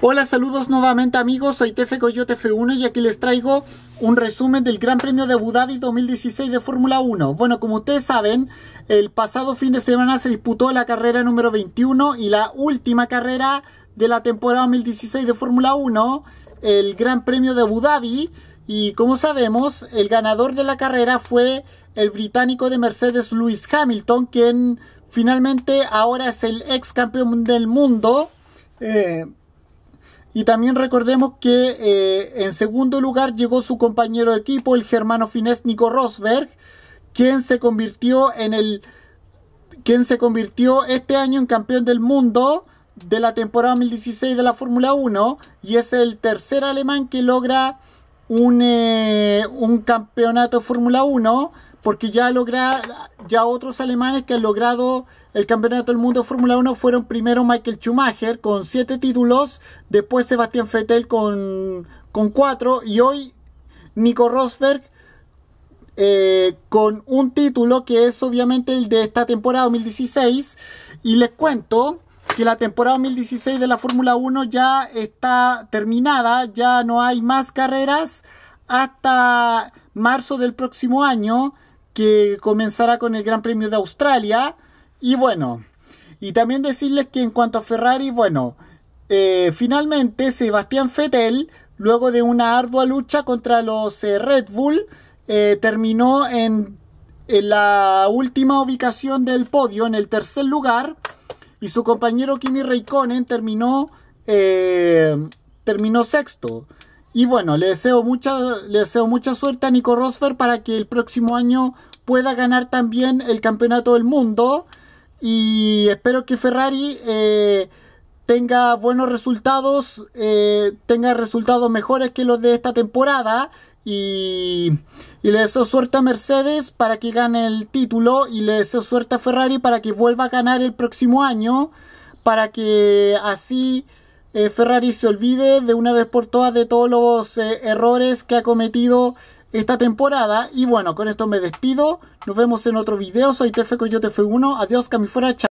Hola, saludos nuevamente amigos, soy Tefe Coyote F1 y aquí les traigo un resumen del Gran Premio de Abu Dhabi 2016 de Fórmula 1. Bueno, como ustedes saben, el pasado fin de semana se disputó la carrera número 21 y la última carrera de la temporada 2016 de Fórmula 1, el Gran Premio de Abu Dhabi. Y como sabemos, el ganador de la carrera fue el británico de Mercedes Lewis Hamilton, quien finalmente ahora es el ex campeón del mundo. Eh, y también recordemos que eh, en segundo lugar llegó su compañero de equipo, el germano finés Nico Rosberg, quien se convirtió en el quien se convirtió este año en campeón del mundo de la temporada 2016 de la Fórmula 1 y es el tercer alemán que logra un, eh, un campeonato de Fórmula 1 porque ya logra, ya otros alemanes que han logrado el campeonato del mundo de Fórmula 1 fueron primero Michael Schumacher con siete títulos, después Sebastián Vettel con, con 4 y hoy Nico Rosberg eh, con un título que es obviamente el de esta temporada 2016 y les cuento que la temporada 2016 de la Fórmula 1 ya está terminada, ya no hay más carreras hasta marzo del próximo año que comenzará con el Gran Premio de Australia. Y bueno, y también decirles que en cuanto a Ferrari, bueno, eh, finalmente Sebastián Fettel, luego de una ardua lucha contra los eh, Red Bull, eh, terminó en, la última ubicación del podio, en el tercer lugar, y su compañero Kimi Raikkonen terminó, terminó sexto. Y bueno, le deseo mucha, deseo mucha suerte a Nico Rosfer para que el próximo año pueda ganar también el campeonato del mundo. Y espero que Ferrari eh, tenga buenos resultados, eh, tenga resultados mejores que los de esta temporada. Y, y, le deseo suerte a Mercedes para que gane el título y le deseo suerte a Ferrari para que vuelva a ganar el próximo año, para que así eh, Ferrari se olvide de una vez por todas de todos los eh, errores que ha cometido esta temporada. Y bueno, con esto me despido. Nos vemos en otro video. Soy yo te F1. Adiós, camifora, Chao.